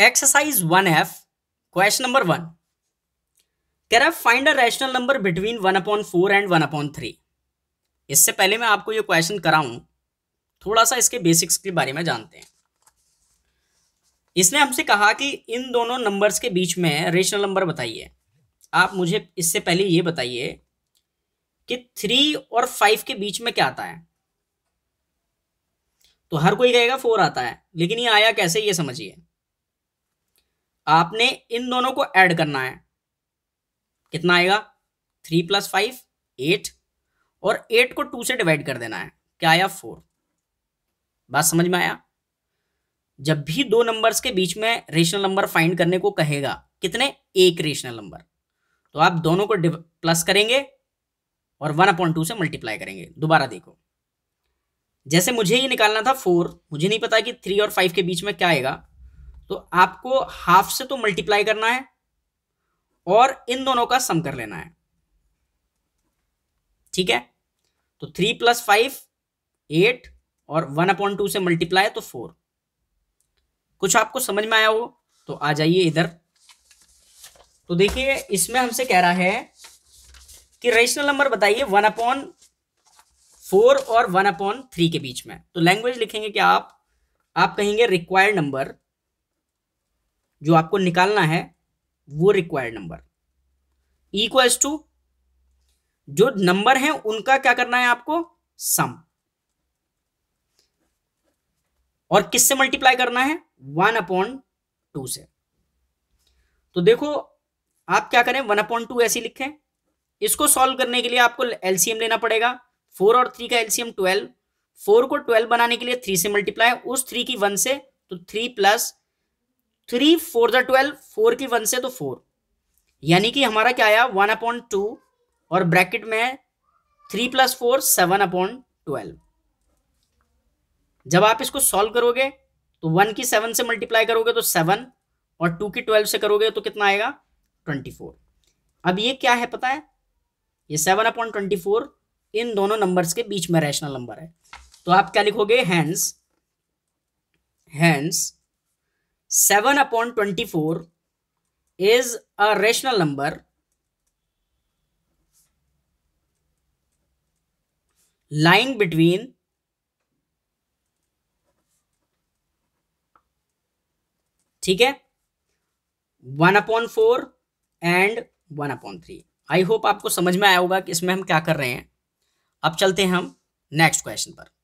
exercise one F question number one कह रहा है find a rational number between one upon four and one upon three इससे पहले मैं आपको ये क्वेश्चन कराऊं थोड़ा सा इसके बेसिक्स के बारे में जानते हैं इसने हमसे कहा कि इन दोनों नंबर्स के बीच में रेशनल नंबर बताइए आप मुझे इससे पहले ये बताइए कि थ्री और फाइव के बीच में क्या आता है तो हर कोई कहेगा फोर आता है लेकिन ये आया कैसे ये समझिए आपने इन दोनों को ऐड करना है कितना आएगा थ्री प्लस फाइव एट और एट को टू से डिवाइड कर देना है क्या आया फोर बात समझ में आया जब भी दो नंबर्स के बीच में रेशनल नंबर फाइंड करने को कहेगा कितने एक रेशनल नंबर तो आप दोनों को प्लस करेंगे और वन अपॉइंट टू से मल्टीप्लाई करेंगे दोबारा देखो जैसे मुझे ये निकालना था फोर मुझे नहीं पता कि थ्री और फाइव के बीच में क्या आएगा तो आपको हाफ से तो मल्टीप्लाई करना है और इन दोनों का सम कर लेना है ठीक है तो थ्री प्लस फाइव एट और वन अपॉइंट टू से मल्टीप्लाई तो फोर कुछ आपको समझ में आया हो तो आ जाइए इधर तो देखिए इसमें हमसे कह रहा है कि रेशनल नंबर बताइए वन अपॉन फोर और वन अपॉन थ्री के बीच में तो लैंग्वेज लिखेंगे कि आप आप कहेंगे रिक्वायर्ड नंबर जो आपको निकालना है वो रिक्वायर्ड नंबर इक्वल्स टू जो नंबर है उनका क्या करना है आपको सम और किससे मल्टीप्लाई करना है वन अपॉन टू से तो देखो आप क्या करें वन अपॉइंट टू ऐसी लिखें इसको सॉल्व करने के लिए आपको एलसीएम लेना पड़ेगा फोर और थ्री का एलसीएम ट्वेल्व फोर को ट्वेल्व बनाने के लिए थ्री से मल्टीप्लाई उस थ्री की वन से तो three plus three four the twelve four की वन से तो फोर यानी कि हमारा क्या आया वन अपॉन टू और ब्रैकेट में three plus four seven upon twelve जब आप इसको सॉल्व करोगे तो वन की सेवन से मल्टीप्लाई करोगे तो सेवन और टू की ट्वेल्व से करोगे तो कितना आएगा ट्वेंटी फोर अब ये क्या है पता है ये सेवन अपॉन ट्वेंटी फोर इन दोनों नंबर्स के बीच में रैशनल नंबर है तो आप क्या लिखोगे hence hence seven upon twenty four is a rational number line between ठीक है one upon four and one upon three I hope आपको समझ में आया होगा कि इसमें हम क्या कर रहे हैं अब चलते हैं हम नेक्स्ट क्वेश्चन पर